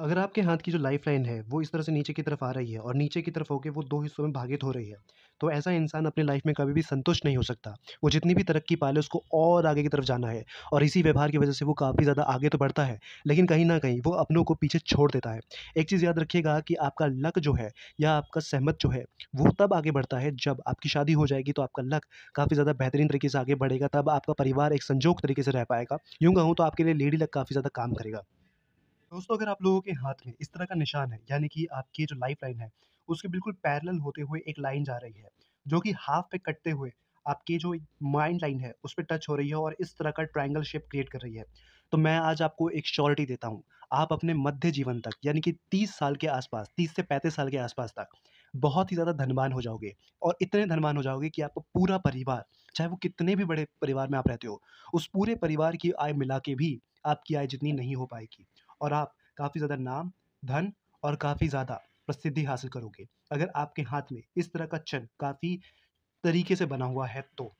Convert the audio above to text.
अगर आपके हाथ की जो लाइफ लाइन है वो इस तरह से नीचे की तरफ आ रही है और नीचे की तरफ होकर वो दो हिस्सों में भागित हो रही है तो ऐसा इंसान अपने लाइफ में कभी भी संतुष्ट नहीं हो सकता वो जितनी भी तरक्की पाले उसको और आगे की तरफ जाना है और इसी व्यवहार की वजह से वो काफ़ी ज़्यादा आगे तो बढ़ता है लेकिन कहीं ना कहीं वो अपनों को पीछे छोड़ देता है एक चीज़ याद रखिएगा कि आपका लक जो है या आपका सहमत जो है वो तब आगे बढ़ता है जब आपकी शादी हो जाएगी तो आपका लक काफ़ी ज़्यादा बेहतरीन तरीके से आगे बढ़ेगा तब आपका परिवार एक संजोग तरीके से रह पाएगा यूँ कहूँ तो आपके लिए लेडी लक काफ़ी ज़्यादा काम करेगा दोस्तों अगर आप लोगों के हाथ में इस तरह का निशान है यानी कि आपकी जो लाइफ लाइन है उसके बिल्कुल पैरेलल होते हुए एक लाइन जा रही है जो कि हाफ पे कटते हुए आपके जो माइंड लाइन है उस पर टच हो रही है और इस तरह का ट्रायंगल शेप क्रिएट कर रही है तो मैं आज आपको एक श्योरिटी देता हूँ आप अपने मध्य जीवन तक यानी कि तीस साल के आसपास तीस से पैंतीस साल के आसपास तक बहुत ही ज़्यादा धनवान हो जाओगे और इतने धनवान हो जाओगे कि आपको पूरा परिवार चाहे वो कितने भी बड़े परिवार में आप रहते हो उस पूरे परिवार की आय मिला के भी आपकी आय जितनी नहीं हो पाएगी और आप काफ़ी ज़्यादा नाम धन और काफ़ी ज़्यादा प्रसिद्धि हासिल करोगे अगर आपके हाथ में इस तरह का छंद काफ़ी तरीके से बना हुआ है तो